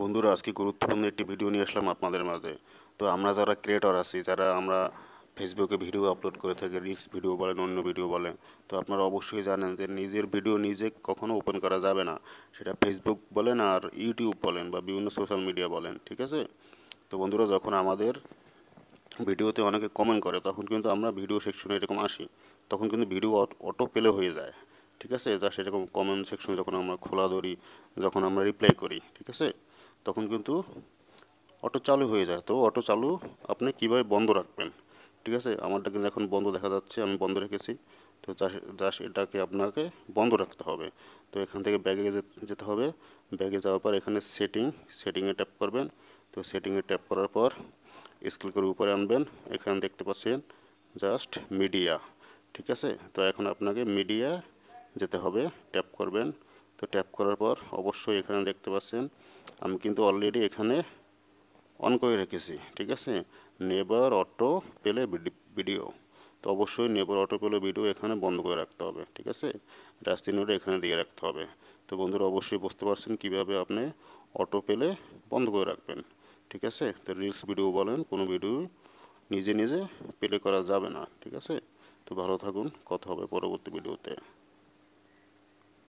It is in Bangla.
বন্ধুরা আজকে গুরুত্বপূর্ণ একটি ভিডিও নিয়ে আসলাম আপনাদের মাঝে তো আমরা যারা ক্রিয়েটর আছি যারা আমরা ফেসবুকে ভিডিও আপলোড করে থাকি রিক্স ভিডিও বলেন অন্য ভিডিও বলেন তো আপনারা অবশ্যই জানেন যে নিজের ভিডিও নিজে কখনও ওপেন করা যাবে না সেটা ফেসবুক বলেন আর ইউটিউব বলেন বা বিভিন্ন সোশ্যাল মিডিয়া বলেন ঠিক আছে তো বন্ধুরা যখন আমাদের ভিডিওতে অনেকে কমেন্ট করে তখন কিন্তু আমরা ভিডিও সেকশনে এরকম আসি তখন কিন্তু ভিডিও অটো পেলে হয়ে যায় ঠিক আছে যা সেরকম কমেন্ট সেকশন যখন আমরা খোলা ধরি যখন আমরা রিপ্লাই করি ঠিক আছে তখন কিন্তু অটো চালু হয়ে যায় তো অটো চালু আপনি কিভাবে বন্ধ রাখবেন ঠিক আছে আমারটা কিন্তু এখন বন্ধ দেখা যাচ্ছে আমি বন্ধ রেখেছি তো জাস্ট এটাকে আপনাকে বন্ধ রাখতে হবে তো এখান থেকে ব্যাগে যেতে হবে ব্যাগে যাওয়ার পর এখানে সেটিং সেটিংয়ে ট্যাপ করবেন তো সেটিংয়ে ট্যাপ করার পর স্কেল করে উপরে আনবেন এখানে দেখতে পাচ্ছেন জাস্ট মিডিয়া ঠিক আছে তো এখন আপনাকে মিডিয়া যেতে হবে ট্যাপ করবেন তো ট্যাপ করার পর অবশ্যই এখানে দেখতে পাচ্ছেন আমি কিন্তু অলরেডি এখানে অন করে রেখেছি ঠিক আছে নেবার অটো পেলে ভিডিও তো অবশ্যই নেবার অটো পেলে ভিডিও এখানে বন্ধ করে রাখতে হবে ঠিক আছে রাস্তি নোটে এখানে দিয়ে রাখতে হবে তো বন্ধুরা অবশ্যই বুঝতে পারছেন কীভাবে আপনি অটো পেলে বন্ধ করে রাখবেন ঠিক আছে তো রিলস ভিডিও বলেন কোনো ভিডিও নিজে নিজে প্লে করা যাবে না ঠিক আছে তো ভালো থাকুন কথা হবে পরবর্তী ভিডিওতে